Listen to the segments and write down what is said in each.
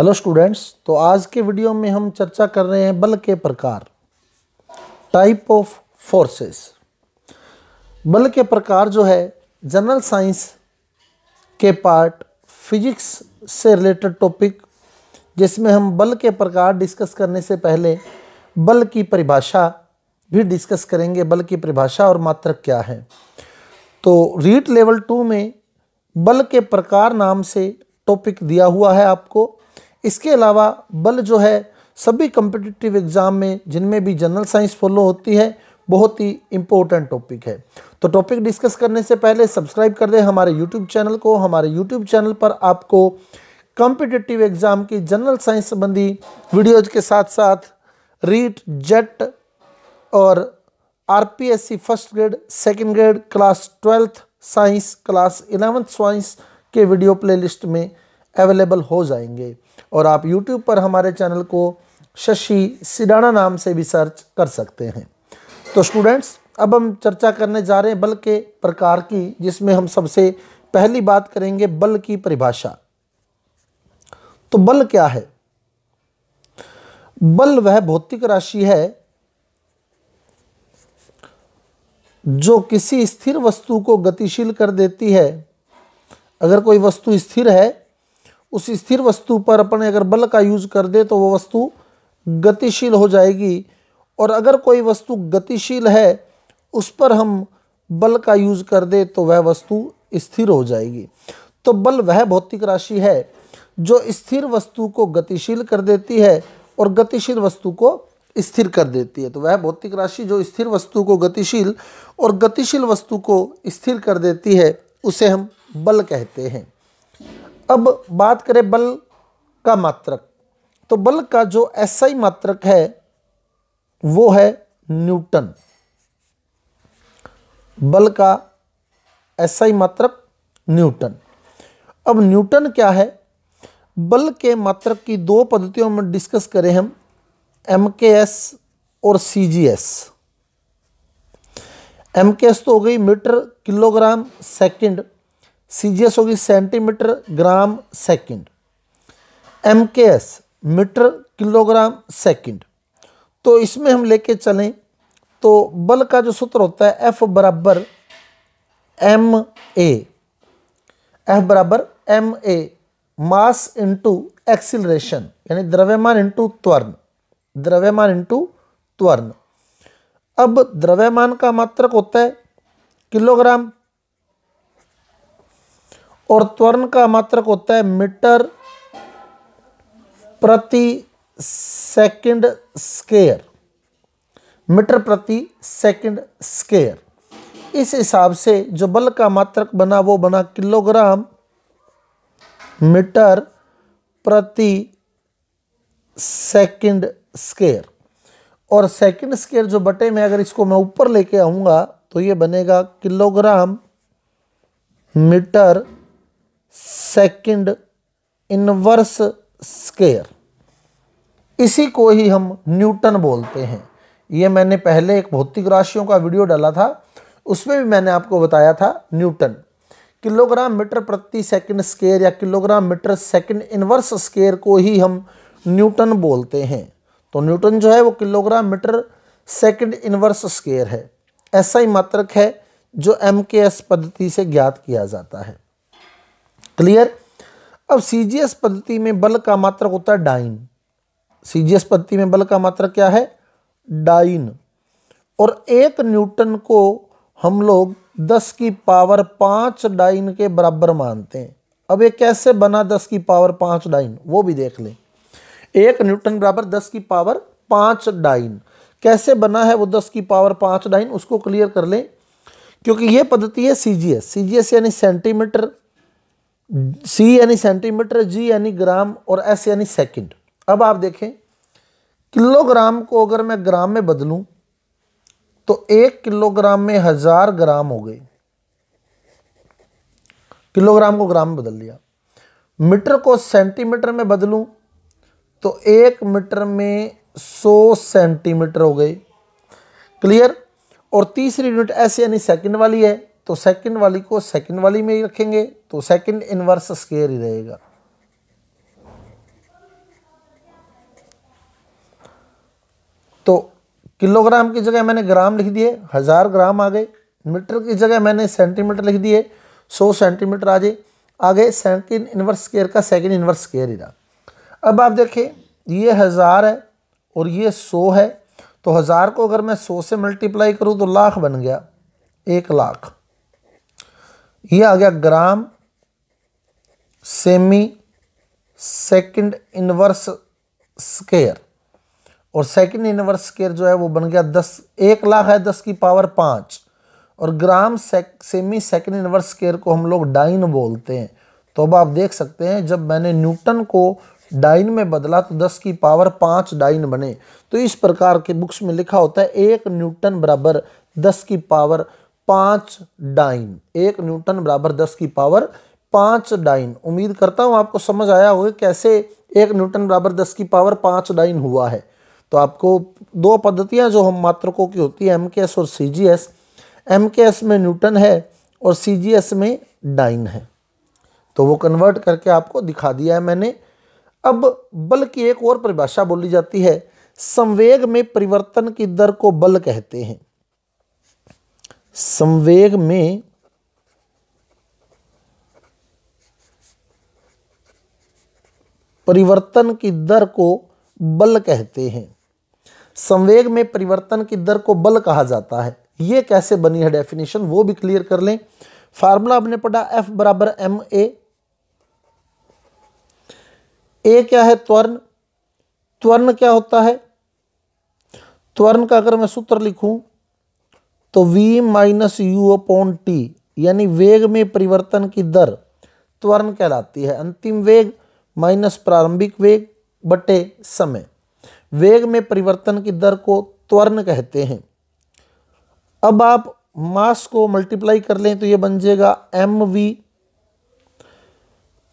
hello students तो आज के वीडियो में हम चर्चा कर रहे हैं बल के प्रकार टाइप ऑफ फोर्सेस बल के प्रकार जो है जनरल साइंस के पार्ट फिजिक्स से रिलेटेड टॉपिक जिसमें हम बल के प्रकार डिस्कस करने से पहले बल की परिभाषा भी डिस्कस करेंगे बल की परिभाषा और मात्रक क्या है तो रीट लेवल टू में बल के प्रकार नाम से टॉपिक दिया हुआ है आपको इसके अलावा बल जो है सभी कम्पिटिटिव एग्ज़ाम में जिनमें भी जनरल साइंस फॉलो होती है बहुत ही इंपॉर्टेंट टॉपिक है तो टॉपिक डिस्कस करने से पहले सब्सक्राइब कर दें हमारे यूट्यूब चैनल को हमारे यूट्यूब चैनल पर आपको कॉम्पिटिटिव एग्ज़ाम की जनरल साइंस संबंधी वीडियोज के साथ साथ रीट जेट और RPSC first grade second grade class twelfth science class eleventh science के वीडियो प्लेलिस्ट में अवेलेबल हो जाएंगे और आप YouTube पर हमारे चैनल को शशि सिडाना नाम से भी सर्च कर सकते हैं तो स्टूडेंट्स अब हम चर्चा करने जा रहे हैं बल के प्रकार की जिसमें हम सबसे पहली बात करेंगे बल की परिभाषा तो बल क्या है बल वह भौतिक राशि है जो किसी स्थिर वस्तु को गतिशील कर देती है अगर कोई वस्तु स्थिर है उस स्थिर वस्तु पर अपने अगर बल का यूज कर दे तो वो वस्तु गतिशील हो जाएगी और अगर कोई वस्तु गतिशील है उस पर हम बल का यूज कर दे तो वह वस्तु स्थिर हो जाएगी तो बल वह भौतिक राशि है जो स्थिर वस्तु को गतिशील कर देती है और गतिशील वस्तु को स्थिर कर देती है तो वह भौतिक राशि जो स्थिर वस्तु को गतिशील और गतिशील वस्तु को स्थिर कर देती है उसे हम बल कहते हैं अब बात करें बल का मात्रक तो बल का जो एसआई मात्रक है वो है न्यूटन बल का एसआई मात्रक न्यूटन अब न्यूटन क्या है बल के मात्रक की दो पद्धतियों में डिस्कस करें हम एम के एस और C G S M K S तो हो गई metre kilogram second C G S होगी centimetre gram second M K S metre kilogram second तो इसमें हम लेके चलें तो बल का जो सूत्र होता है एफ बराबर एम ए एफ बराबर m a mass into acceleration यानी द्रव्यमान इंटू त्वर्ण द्रव्यमान इंटू त्वर्ण अब द्रव्यमान का मात्रक होता है किलोग्राम और त्वरण का मात्रक होता है मीटर प्रति सेकंड स्केयर मीटर प्रति सेकंड स्केयर इस हिसाब से जो बल का मात्रक बना वो बना किलोग्राम मीटर प्रति सेकंड स्केयर और सेकंड स्केयर जो बटे में अगर इसको मैं ऊपर लेके आऊँगा तो ये बनेगा kilogram metre second inverse square इसी को ही हम न्यूटन बोलते हैं ये मैंने पहले एक भौतिक राशियों का वीडियो डाला था उसमें भी मैंने आपको बताया था न्यूटन किलोग्राम मीटर प्रति सेकंड स्केयर या kilogram metre second inverse square को ही हम न्यूटन बोलते हैं तो न्यूटन जो है वो kilogram metre second inverse square है ऐसा ही मात्रक है जो एम पद्धति से ज्ञात किया जाता है क्लियर अब सी पद्धति में बल का मात्रक होता है डाइन सी पद्धति में बल का मात्रक क्या है डाइन और एक न्यूटन को हम लोग दस की पावर पाँच डाइन के बराबर मानते हैं अब ये कैसे बना दस की पावर पाँच डाइन वो भी देख लें एक न्यूटन बराबर दस की पावर पाँच डाइन कैसे बना है वो दस की पावर पाँच डाइन उसको क्लियर कर लें क्योंकि ये पद्धति है सी जी यानी सेंटीमीटर सी यानी सेंटीमीटर जी यानी ग्राम और एस यानी सेकंड अब आप देखें किलोग्राम को अगर मैं ग्राम में बदलूं तो एक किलोग्राम में हजार ग्राम हो गई किलोग्राम को ग्राम में बदल दिया मीटर को सेंटीमीटर में बदलूं तो एक मीटर में सौ सेंटीमीटर हो गई क्लियर और तीसरी यूनिट एस यानी सेकंड वाली है तो सेकंड वाली को सेकंड वाली में ही रखेंगे तो सेकंड इनवर्स स्केयर ही रहेगा तो किलोग्राम की जगह मैंने ग्राम लिख दिए हज़ार ग्राम आ गए मीटर की जगह मैंने सेंटीमीटर लिख दिए सौ सेंटीमीटर आ जाए आगे सेकंड इनवर्स स्केयर का सेकंड इनवर्स स्केयर ही रहा अब आप देखें ये हज़ार है और ये सौ है तो हज़ार को अगर मैं सौ से मल्टीप्लाई करूँ तो लाख बन गया एक लाख यह आ गया ग्राम सेमी सेकंड इनवर्स स्केयर और सेकंड इनवर्स स्केयर जो है वो बन गया दस एक लाख है दस की पावर पांच और ग्राम सेक, सेमी सेकंड इनवर्स स्केयर को हम लोग डाइन बोलते हैं तो अब आप देख सकते हैं जब मैंने न्यूटन को डाइन में बदला तो दस की पावर पांच डाइन बने तो इस प्रकार के बुक्स में लिखा होता है एक न्यूटन बराबर दस की पावर पाँच डाइन एक न्यूटन बराबर दस की पावर पांच डाइन उम्मीद करता हूँ आपको समझ आया होगा कैसे एक न्यूटन बराबर दस की पावर पांच डाइन हुआ है तो आपको दो पद्धतियां जो हम मात्रकों की होती है एम और सी एम में न्यूटन है और सी में डाइन है तो वो कन्वर्ट करके आपको दिखा दिया है मैंने अब बल की एक और परिभाषा बोली जाती है संवेग में परिवर्तन की दर को बल कहते हैं संवेग में परिवर्तन की दर को बल कहते हैं संवेग में परिवर्तन की दर को बल कहा जाता है यह कैसे बनी है डेफिनेशन वो भी क्लियर कर लें फार्मूला हमने पढ़ा एफ बराबर एम ए ए क्या है त्वर्ण त्वर्ण क्या होता है त्वर्ण का अगर मैं सूत्र लिखूं तो v minus u upon t यानी वेग में परिवर्तन की दर त्वरण कहलाती है अंतिम वेग माइनस प्रारंभिक वेग बटे समय वेग में परिवर्तन की दर को त्वरण कहते हैं अब आप मास को मल्टीप्लाई कर लें तो ये बन जाएगा m v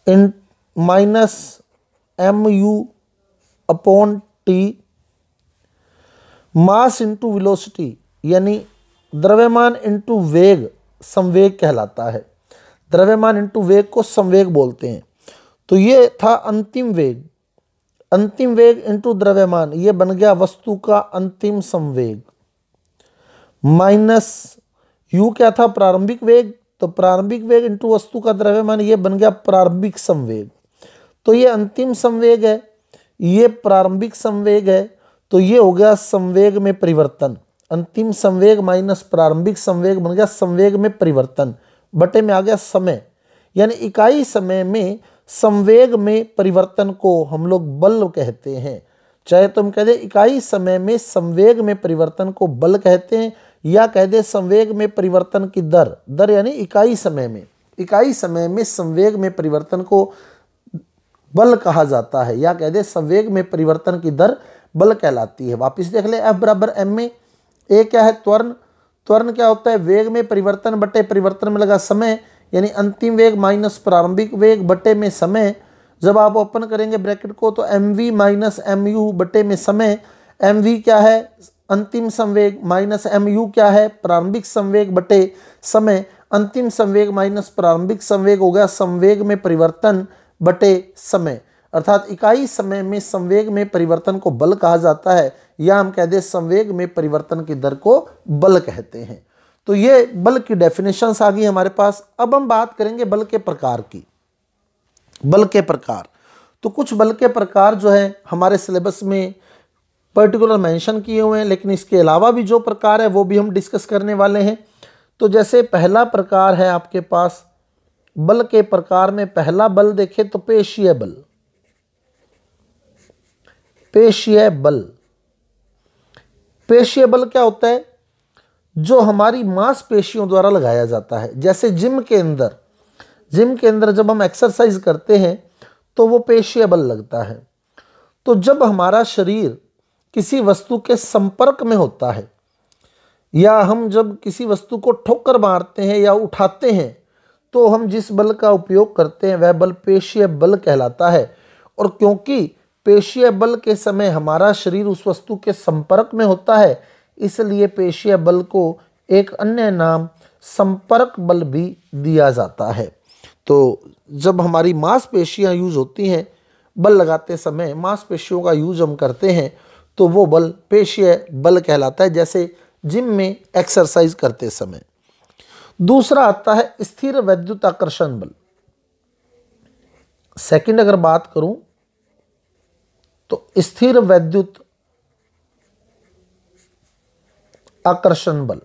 in minus m u upon t mass into velocity यानी द्रव्यमान इंटू वेग संवेग कहलाता है द्रव्यमान इंटू वेग को संवेग बोलते हैं तो ये था अंतिम वेग अंतिम वेग इंटू द्रव्यमान ये बन गया वस्तु का अंतिम संवेग माइनस यू क्या था प्रारंभिक वेग तो प्रारंभिक वेग इंटू वस्तु का द्रव्यमान ये बन गया प्रारंभिक संवेग तो ये अंतिम संवेग है ये प्रारंभिक संवेग है तो ये हो गया संवेग में परिवर्तन अंतिम संवेग माइनस प्रारंभिक संवेग बन गया संवेग में परिवर्तन बटे में आ गया समय यानी इकाई समय में संवेग में परिवर्तन को हम लोग बल कहते हैं चाहे तो हम कह दे इकाई समय में संवेग में परिवर्तन को बल कहते हैं या कह दे संवेग में परिवर्तन की दर दर यानी इकाई समय में इकाई समय में संवेग में परिवर्तन को बल कहा जाता है या कह दे संवेग में परिवर्तन की दर बल कहलाती है वापिस देख ले एफ बराबर एम में एक क्या है त्वरण त्वर्ण क्या होता है वेग में परिवर्तन बटे परिवर्तन में लगा समय यानी अंतिम वेग माइनस प्रारंभिक वेग बटे में समय जब आप ओपन करेंगे ब्रैकेट को तो m v minus m u बटे में समय एम वी क्या है अंतिम संवेग माइनस एम यू क्या है प्रारंभिक संवेग बटे समय अंतिम संवेग माइनस प्रारंभिक संवेग हो गया संवेग में परिवर्तन बटे समय अर्थात इकाई समय में संवेग में परिवर्तन को बल कहा जाता है या हम कह दें संवेग में परिवर्तन की दर को बल कहते हैं तो ये बल की डेफिनेशंस आ गई हमारे पास अब हम बात करेंगे बल के प्रकार की बल के प्रकार तो कुछ बल के प्रकार जो है हमारे सिलेबस में पर्टिकुलर मेंशन किए हुए हैं लेकिन इसके अलावा भी जो प्रकार है वो भी हम डिस्कस करने वाले हैं तो जैसे पहला प्रकार है आपके पास बल के प्रकार में पहला बल देखें तो पेशीय बल पेशीय बल पेशीय बल क्या होता है जो हमारी मांसपेशियों द्वारा लगाया जाता है जैसे जिम के अंदर जिम के अंदर जब हम एक्सरसाइज करते हैं तो वो पेशीय बल लगता है तो जब हमारा शरीर किसी वस्तु के संपर्क में होता है या हम जब किसी वस्तु को ठोकर मारते हैं या उठाते हैं तो हम जिस बल का उपयोग करते हैं वह बल पेशीय बल कहलाता है और क्योंकि पेशीय बल के समय हमारा शरीर उस वस्तु के संपर्क में होता है इसलिए पेशीय बल को एक अन्य नाम संपर्क बल भी दिया जाता है तो जब हमारी मांसपेशियां यूज होती हैं बल लगाते समय मांसपेशियों का यूज हम करते हैं तो वो बल पेशीय बल कहलाता है जैसे जिम में एक्सरसाइज करते समय दूसरा आता है स्थिर वैद्युत आकर्षण बल सेकंड अगर बात करूं तो स्थिर वैद्युत आकर्षण बल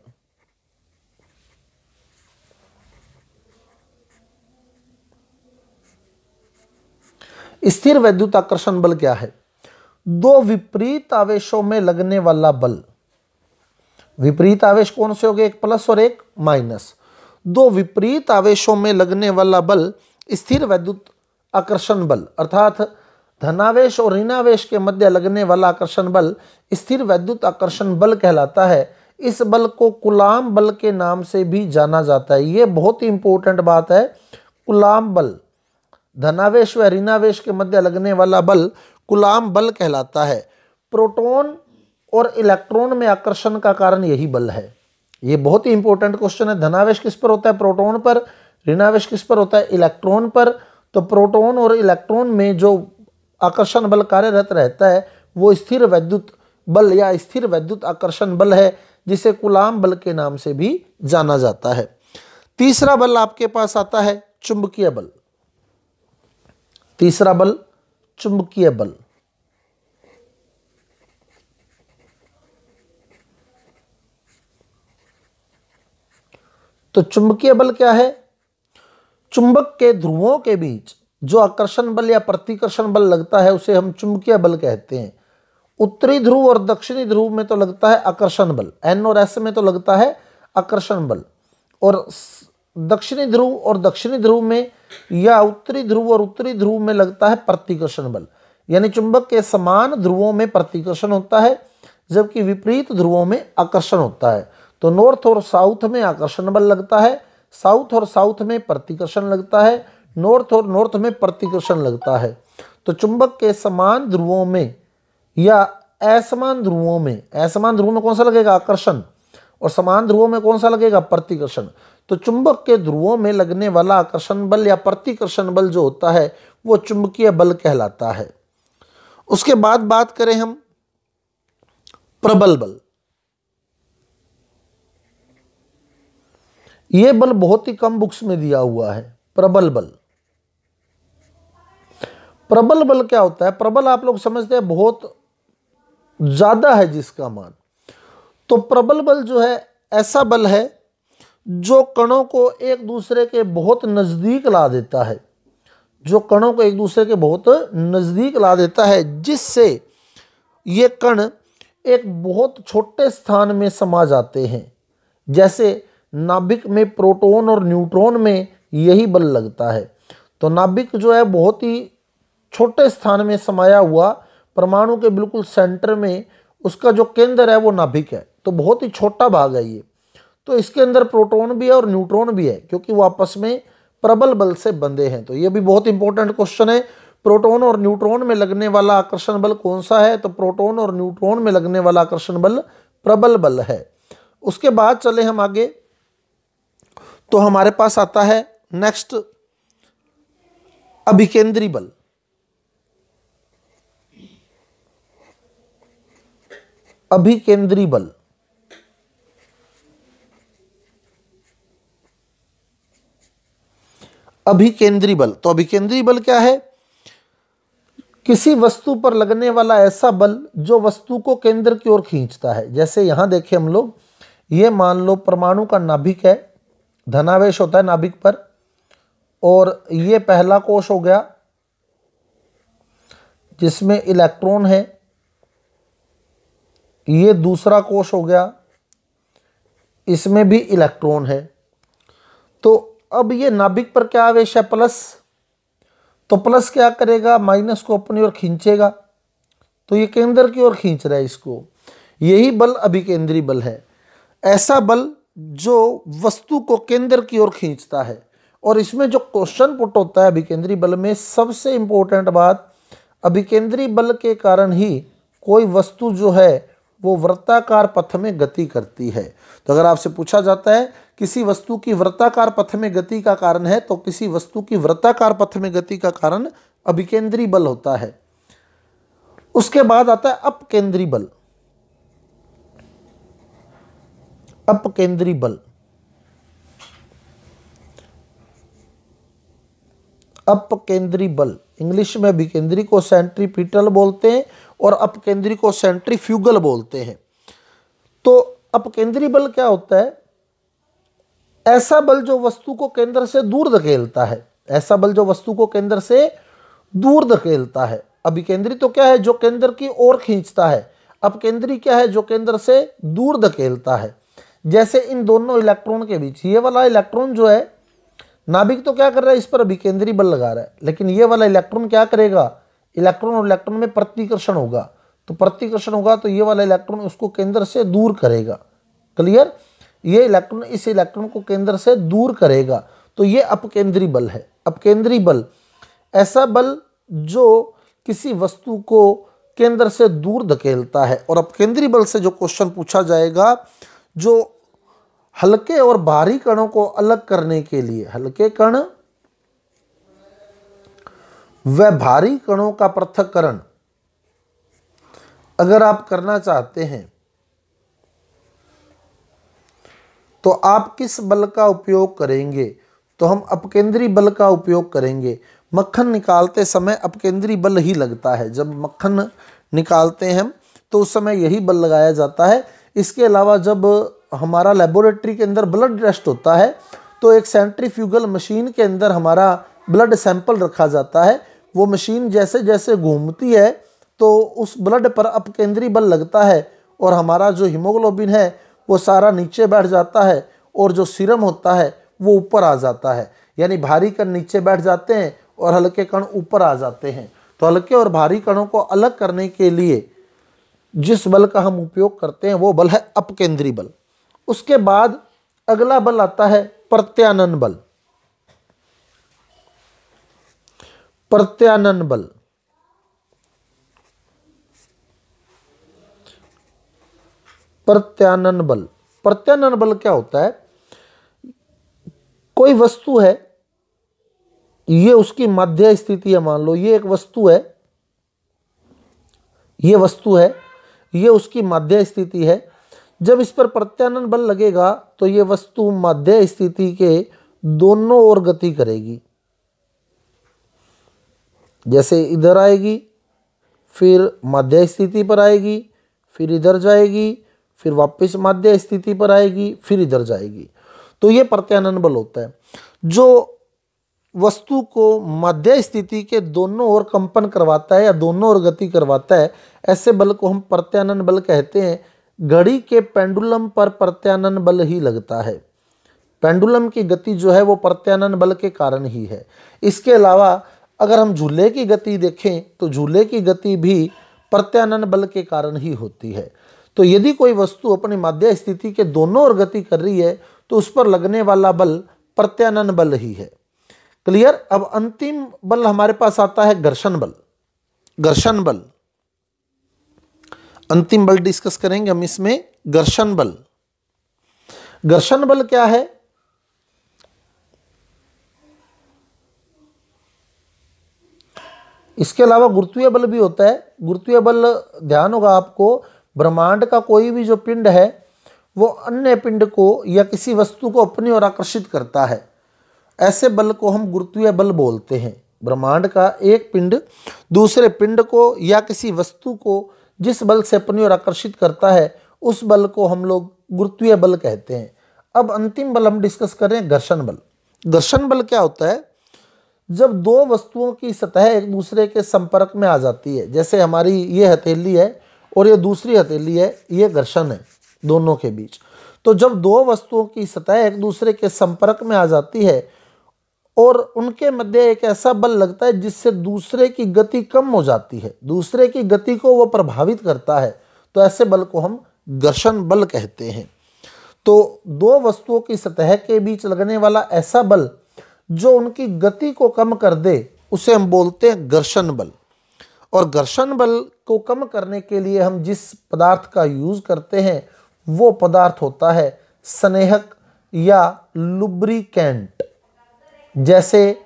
स्थिर वैद्युत आकर्षण बल क्या है दो विपरीत आवेशों में लगने वाला बल विपरीत आवेश कौन से हो गए एक प्लस और एक माइनस दो विपरीत आवेशों में लगने वाला बल स्थिर वैद्युत आकर्षण बल अर्थात धनावेश और ऋणावेश के मध्य लगने वाला आकर्षण बल स्थिर वैद्युत आकर्षण बल कहलाता है इस बल को कुलाम बल के नाम से भी जाना जाता है ये बहुत ही इंपॉर्टेंट बात है कुलाम बल धनावेश व ऋणावेश के मध्य लगने वाला बल कुलाम बल कहलाता है प्रोटोन और इलेक्ट्रॉन में आकर्षण का कारण यही बल है ये बहुत ही इंपॉर्टेंट क्वेश्चन है धनावेश किस पर होता है प्रोटोन पर ऋणावेश किस पर होता है इलेक्ट्रॉन पर तो प्रोटोन और इलेक्ट्रॉन में जो आकर्षण बल कार्यरत रहता है वो स्थिर वैद्युत बल या स्थिर वैद्युत आकर्षण बल है जिसे कुलाम बल के नाम से भी जाना जाता है तीसरा बल आपके पास आता है चुंबकीय बल तीसरा बल चुंबकीय बल तो चुंबकीय बल क्या है चुंबक के ध्रुवों के बीच जो आकर्षण बल या प्रतिकर्षण बल लगता है उसे हम चुंबकीय बल कहते हैं उत्तरी ध्रुव और दक्षिणी ध्रुव में तो लगता है आकर्षण बल एन और एस में तो लगता है आकर्षण बल और दक्षिणी ध्रुव और दक्षिणी ध्रुव में या उत्तरी ध्रुव और उत्तरी ध्रुव में लगता है प्रतिकर्षण बल यानी चुंबक के समान ध्रुवों में प्रतिकर्षण होता है जबकि विपरीत ध्रुवों में आकर्षण होता है तो नॉर्थ और साउथ में आकर्षण बल लगता है साउथ और साउथ में प्रतिकर्षण लगता है नॉर्थ और नॉर्थ में प्रतिकर्षण लगता है तो चुंबक के समान ध्रुवों में या असमान ध्रुवों में असमान ध्रुव में कौन सा लगेगा आकर्षण और समान ध्रुवों में कौन सा लगेगा प्रतिकर्षण तो चुंबक के ध्रुवों में लगने वाला आकर्षण बल या प्रतिकर्षण बल जो होता है वो चुंबकीय बल कहलाता है उसके बाद बात करें हम प्रबल बल ये बल बहुत ही कम बुक्स में दिया हुआ है प्रबल बल प्रबल बल क्या होता है प्रबल आप लोग समझते हैं बहुत ज़्यादा है जिसका मान तो प्रबल बल जो है ऐसा बल है जो कणों को एक दूसरे के बहुत नज़दीक ला देता है जो कणों को एक दूसरे के बहुत नज़दीक ला देता है जिससे ये कण एक बहुत छोटे स्थान में समा जाते हैं जैसे नाभिक में प्रोटॉन और न्यूट्रॉन में यही बल लगता है तो नाभिक जो है बहुत ही छोटे स्थान में समाया हुआ परमाणु के बिल्कुल सेंटर में उसका जो केंद्र है वो नाभिक है तो बहुत ही छोटा भाग है ये तो इसके अंदर प्रोटॉन भी है और न्यूट्रॉन भी है क्योंकि वो आपस में प्रबल बल से बंधे हैं तो ये भी बहुत इंपॉर्टेंट क्वेश्चन है प्रोटॉन और न्यूट्रॉन में लगने वाला आकर्षण बल कौन सा है तो प्रोटोन और न्यूट्रॉन में लगने वाला आकर्षण बल प्रबल बल है उसके बाद चले हम आगे तो हमारे पास आता है नेक्स्ट अभिकेंद्री बल अभिकेंद्री बल अभिकेंद्री बल तो अभिकेंद्री बल क्या है किसी वस्तु पर लगने वाला ऐसा बल जो वस्तु को केंद्र की ओर खींचता है जैसे यहां देखें हम लोग ये मान लो परमाणु का नाभिक है धनावेश होता है नाभिक पर और ये पहला कोश हो गया जिसमें इलेक्ट्रॉन है ये दूसरा कोश हो गया इसमें भी इलेक्ट्रॉन है तो अब ये नाभिक पर क्या आवेश है प्लस तो प्लस क्या करेगा माइनस को अपनी ओर खींचेगा तो ये केंद्र की ओर खींच रहा है इसको यही बल अभिकेंद्रीय बल है ऐसा बल जो वस्तु को केंद्र की ओर खींचता है और इसमें जो क्वेश्चन पुट होता है अभिकेंद्रीय बल में सबसे इंपॉर्टेंट बात अभिकेंद्रीय बल के कारण ही कोई वस्तु जो है वो वृत्ताकार पथ में गति करती है तो अगर आपसे पूछा जाता है किसी वस्तु की वृत्ताकार पथ में गति का कारण है तो किसी वस्तु की वृत्ताकार पथ में गति का कारण अभिकेंद्री बल होता है उसके बाद आता है अपकेंद्री बल अपकेंद्री बल अपकेंद्री बल इंग्लिश में भी केंद्रीय को सेंट्रीपिटल बोलते हैं और अपकेंद्री को सेंट्रीफ्यूगल बोलते हैं तो अपकेंद्री बल क्या होता है ऐसा बल जो वस्तु को केंद्र से दूर धकेलता है ऐसा बल जो वस्तु को केंद्र से दूर धकेलता है अभिकेंद्री तो क्या है जो केंद्र की ओर खींचता है अपकेंद्री क्या है जो केंद्र से दूर धकेलता है जैसे इन दोनों इलेक्ट्रॉन के बीच ये वाला इलेक्ट्रॉन जो है नाभिक तो क्या कर रहा है इस पर अभी केंद्रीय बल लगा रहा है लेकिन ये वाला इलेक्ट्रॉन क्या करेगा इलेक्ट्रॉन और इलेक्ट्रॉन में प्रतिकर्षण होगा तो प्रतिकर्षण होगा तो ये वाला इलेक्ट्रॉन उसको केंद्र से दूर करेगा क्लियर ये इलेक्ट्रॉन इस इलेक्ट्रॉन को केंद्र से दूर करेगा तो ये अपकेंद्रीय बल है अपकेंद्रीय बल ऐसा बल जो किसी वस्तु को केंद्र से दूर धकेलता है और अपकेंद्रीय बल से जो क्वेश्चन पूछा जाएगा जो हल्के और भारी कणों को अलग करने के लिए हल्के कण व भारी कणों का पृथककरण अगर आप करना चाहते हैं तो आप किस बल का उपयोग करेंगे तो हम अपकेंद्री बल का उपयोग करेंगे मक्खन निकालते समय अपकेंद्री बल ही लगता है जब मक्खन निकालते हैं तो उस समय यही बल लगाया जाता है इसके अलावा जब हमारा लेबोरेटरी के अंदर ब्लड टेस्ट होता है तो एक सेंट्रीफ्यूगल मशीन के अंदर हमारा ब्लड सैंपल रखा जाता है वो मशीन जैसे जैसे घूमती है तो उस ब्लड पर अपकेंद्रीय बल लगता है और हमारा जो हीमोग्लोबिन है वो सारा नीचे बैठ जाता है और जो सीरम होता है वो ऊपर आ जाता है यानी भारी कण नीचे बैठ जाते हैं और हल्के कण ऊपर आ जाते हैं तो हल्के और भारी कणों को अलग करने के लिए जिस बल का हम उपयोग करते हैं वो बल है अपकेंद्रीय बल उसके बाद अगला बल आता है प्रत्यानन बल प्रत्यानन बल प्रत्यानन बल प्रत्यानन बल क्या होता है कोई वस्तु है ये उसकी मध्य स्थिति है मान लो ये एक वस्तु है ये वस्तु है ये उसकी मध्य स्थिति है जब इस पर प्रत्यानन बल लगेगा तो ये वस्तु मध्य स्थिति के दोनों ओर गति करेगी जैसे इधर आएगी फिर मध्य स्थिति पर आएगी फिर इधर जाएगी फिर वापस मध्य स्थिति पर आएगी फिर इधर जाएगी तो ये प्रत्यानन बल होता है जो वस्तु को मध्य स्थिति के दोनों ओर कंपन करवाता है या दोनों ओर गति करवाता है ऐसे बल को हम प्रत्यानन बल कहते हैं घड़ी के पेंडुलम पर प्रत्यानन बल ही लगता है पेंडुलम की गति जो है वो प्रत्यानन बल के कारण ही है इसके अलावा अगर हम झूले की गति देखें तो झूले की गति भी प्रत्यानन बल के कारण ही होती है तो यदि कोई वस्तु अपनी माध्य स्थिति के दोनों और गति कर रही है तो उस पर लगने वाला बल प्रत्यानन बल ही है क्लियर अब अंतिम बल हमारे पास आता है घर्षण बल घर्षण बल अंतिम बल डिस्कस करेंगे हम इसमें घर्षण बल घर्षण बल क्या है इसके अलावा गुरुत्वीय बल भी होता है गुरुत्वीय बल ध्यान होगा आपको ब्रह्मांड का कोई भी जो पिंड है वो अन्य पिंड को या किसी वस्तु को अपनी ओर आकर्षित करता है ऐसे बल को हम गुरुत्वीय बल बोलते हैं ब्रह्मांड का एक पिंड दूसरे पिंड को या किसी वस्तु को जिस बल से अपनी ओर आकर्षित करता है उस बल को हम लोग गुरुत्वीय बल कहते हैं अब अंतिम बल हम डिस्कस कर रहे हैं घर्षण बल घर्षण बल क्या होता है जब दो वस्तुओं की सतह एक दूसरे के संपर्क में आ जाती है जैसे हमारी ये हथेली है और ये दूसरी हथेली है ये घर्षण है दोनों के बीच तो जब दो वस्तुओं की सतह एक दूसरे के संपर्क में आ जाती है और उनके मध्य एक ऐसा बल लगता है जिससे दूसरे की गति कम हो जाती है दूसरे की गति को वह प्रभावित करता है तो ऐसे बल को हम घर्षण बल कहते हैं तो दो वस्तुओं की सतह के बीच लगने वाला ऐसा बल जो उनकी गति को कम कर दे उसे हम बोलते हैं घर्षण बल और घर्षण बल को कम करने के लिए हम जिस पदार्थ का यूज़ करते हैं वो पदार्थ होता है स्नेहक या लुब्रिकेंट जैसे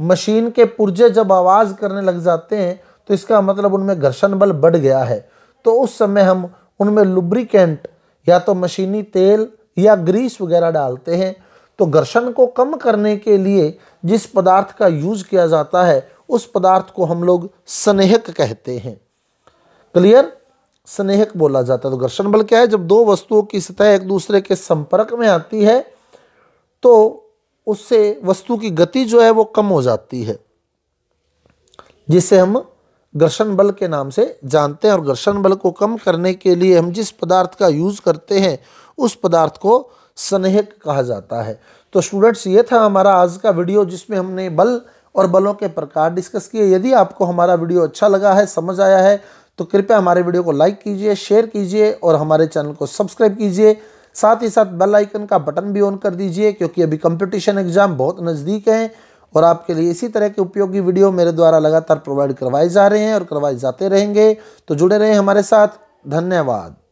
मशीन के पुर्जे जब आवाज़ करने लग जाते हैं तो इसका मतलब उनमें घर्षण बल बढ़ गया है तो उस समय हम उनमें लुब्रिकेंट या तो मशीनी तेल या ग्रीस वगैरह डालते हैं तो घर्षण को कम करने के लिए जिस पदार्थ का यूज किया जाता है उस पदार्थ को हम लोग स्नेहक कहते हैं क्लियर स्नेहक बोला जाता है तो घर्षण बल क्या है जब दो वस्तुओं की सतह एक दूसरे के संपर्क में आती है तो उससे वस्तु की गति जो है वो कम हो जाती है जिसे हम घर्षण बल के नाम से जानते हैं और घर्षण बल को कम करने के लिए हम जिस पदार्थ का यूज़ करते हैं उस पदार्थ को स्नेहक कहा जाता है तो स्टूडेंट्स ये था हमारा आज का वीडियो जिसमें हमने बल और बलों के प्रकार डिस्कस किए यदि आपको हमारा वीडियो अच्छा लगा है समझ आया है तो कृपया हमारे वीडियो को लाइक कीजिए शेयर कीजिए और हमारे चैनल को सब्सक्राइब कीजिए साथ ही साथ बेल आइकन का बटन भी ऑन कर दीजिए क्योंकि अभी कंपटीशन एग्जाम बहुत नज़दीक हैं और आपके लिए इसी तरह के उपयोगी वीडियो मेरे द्वारा लगातार प्रोवाइड करवाए जा रहे हैं और करवाए जाते रहेंगे तो जुड़े रहें हमारे साथ धन्यवाद